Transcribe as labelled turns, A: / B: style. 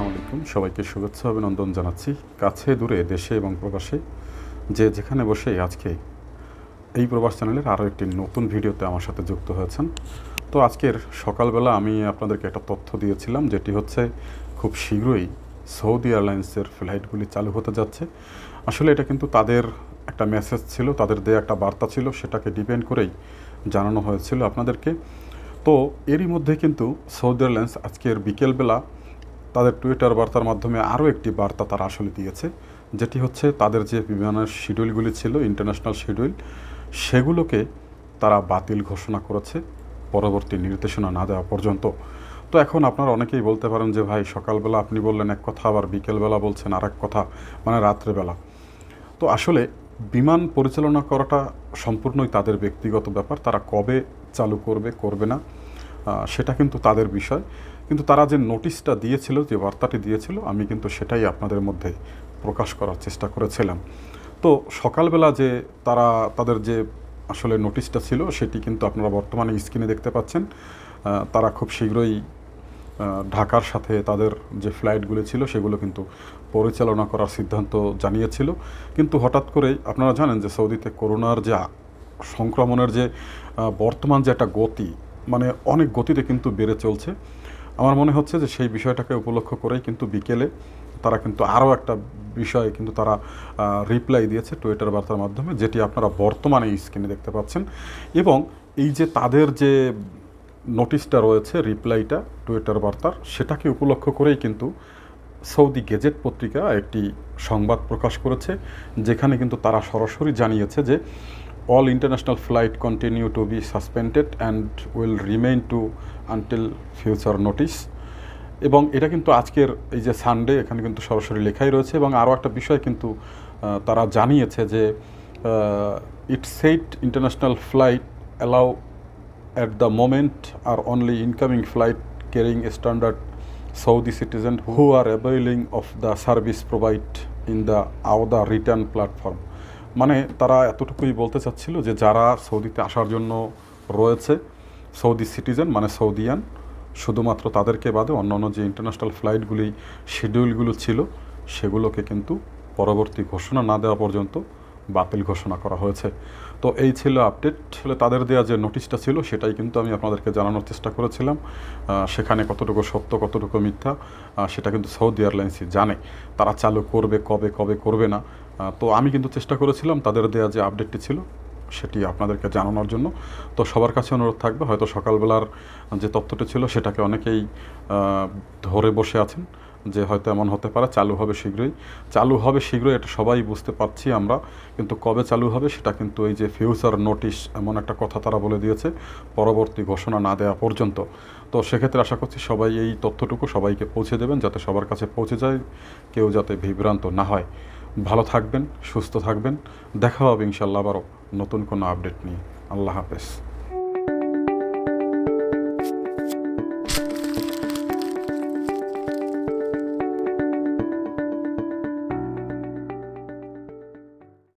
A: আসসালামু আলাইকুম সবাইকে শুভেচ্ছা অভিনন্দন জানাচ্ছি কাছে দূরে দেশে এবং প্রবাসে যে যেখানে বসে আজকে এই প্রবাস চ্যানেলের আরও একটি নতুন ভিডিওতে আমার সাথে যুক্ত হয়েছেন তো আজকের সকালবেলা আমি আপনাদেরকে একটা তথ্য দিয়েছিলাম যেটি হচ্ছে খুব শীঘ্রই সৌদি এয়ারলাইন্সের ফ্লাইটগুলি চালু হতে যাচ্ছে আসলে এটা কিন্তু তাদের একটা মেসেজ ছিল তাদের দেয়া একটা বার্তা ছিল সেটাকে ডিপেন্ড করেই জানানো হয়েছিল আপনাদেরকে তো এরই মধ্যে কিন্তু সৌদি এয়ারলাইন্স আজকের বিকেলবেলা তাদের টুইটার বার্তার মাধ্যমে আরও একটি বার্তা তারা আসলে দিয়েছে যেটি হচ্ছে তাদের যে বিমানের শিডিউলগুলি ছিল ইন্টারন্যাশনাল শিডিউল সেগুলোকে তারা বাতিল ঘোষণা করেছে পরবর্তী নির্দেশনা না দেওয়া পর্যন্ত তো এখন আপনারা অনেকেই বলতে পারেন যে ভাই সকালবেলা আপনি বললেন এক কথা আবার বিকেলবেলা বলছেন আর এক কথা মানে রাত্রেবেলা তো আসলে বিমান পরিচালনা করাটা সম্পূর্ণই তাদের ব্যক্তিগত ব্যাপার তারা কবে চালু করবে করবে না সেটা কিন্তু তাদের বিষয় কিন্তু তারা যে নোটিশটা দিয়েছিল যে বার্তাটি দিয়েছিল আমি কিন্তু সেটাই আপনাদের মধ্যে প্রকাশ করার চেষ্টা করেছিলাম তো সকালবেলা যে তারা তাদের যে আসলে নোটিশটা ছিল সেটি কিন্তু আপনারা বর্তমানে স্ক্রিনে দেখতে পাচ্ছেন তারা খুব শীঘ্রই ঢাকার সাথে তাদের যে ফ্লাইটগুলো ছিল সেগুলো কিন্তু পরিচালনা করার সিদ্ধান্ত জানিয়েছিল কিন্তু হঠাৎ করেই আপনারা জানেন যে সৌদিতে করোনার যে সংক্রমণের যে বর্তমান যে একটা গতি মানে অনেক গতিতে কিন্তু বেড়ে চলছে আমার মনে হচ্ছে যে সেই বিষয়টাকে উপলক্ষ করেই কিন্তু বিকেলে তারা কিন্তু আরও একটা বিষয়ে কিন্তু তারা রিপ্লাই দিয়েছে টুইটার বার্তার মাধ্যমে যেটি আপনারা বর্তমানে স্ক্রিনে দেখতে পাচ্ছেন এবং এই যে তাদের যে নোটিশটা রয়েছে রিপ্লাইটা টুইটার বার্তার সেটাকে উপলক্ষ করেই কিন্তু সৌদি গেজেট পত্রিকা একটি সংবাদ প্রকাশ করেছে যেখানে কিন্তু তারা সরাসরি জানিয়েছে যে all international flight continue to be suspended and will remain to until future notice এবং এটা কিন্তু আজকের এই যে সানডে এখানে কিন্তু সরাসরি লেখাই রয়েছে এবং আরও একটা বিষয় কিন্তু তারা জানিয়েছে যে it set international flight allow at the moment are only incoming flight carrying standard Saudi citizen who are availing of the service provide in the আও দ্য রিটার্ন প্ল্যাটফর্ম মানে তারা এতটুকুই বলতে চাচ্ছিল যে যারা সৌদিতে আসার জন্য রয়েছে সৌদি সিটিজেন মানে সৌদিয়ান শুধুমাত্র তাদেরকে বাদে অন্যান্য যে ইন্টারন্যাশনাল ফ্লাইটগুলি শিডিউলগুলো ছিল সেগুলোকে কিন্তু পরবর্তী ঘোষণা না দেওয়া পর্যন্ত বাতিল ঘোষণা করা হয়েছে তো এই ছিল আপডেট আসলে তাদের দেওয়া যে নোটিশটা ছিল সেটাই কিন্তু আমি আপনাদেরকে জানানোর চেষ্টা করেছিলাম সেখানে কতটুকু সত্য কতটুকু মিথ্যা সেটা কিন্তু সৌদি এয়ারলাইন্সই জানে তারা চালু করবে কবে কবে করবে না তো আমি কিন্তু চেষ্টা করেছিলাম তাদের দেওয়া যে আপডেটটি ছিল সেটি আপনাদেরকে জানানোর জন্য তো সবার কাছে অনুরোধ থাকবে হয়তো সকালবেলার যে তথ্যটি ছিল সেটাকে অনেকেই ধরে বসে আছেন যে হয়তো এমন হতে পারে চালু হবে শীঘ্রই চালু হবে শীঘ্রই এটা সবাই বুঝতে পারছি আমরা কিন্তু কবে চালু হবে সেটা কিন্তু এই যে ফিউচার নোটিশ এমন একটা কথা তারা বলে দিয়েছে পরবর্তী ঘোষণা না দেওয়া পর্যন্ত তো সেক্ষেত্রে আশা করছি সবাই এই তথ্যটুকু সবাইকে পৌঁছে দেবেন যাতে সবার কাছে পৌঁছে যায় কেউ যাতে বিভ্রান্ত না হয় ভালো থাকবেন সুস্থ থাকবেন দেখা হবে ইনশাল্লাহ আবারও নতুন কোনো আপডেট নিয়ে আল্লাহ হাফেজ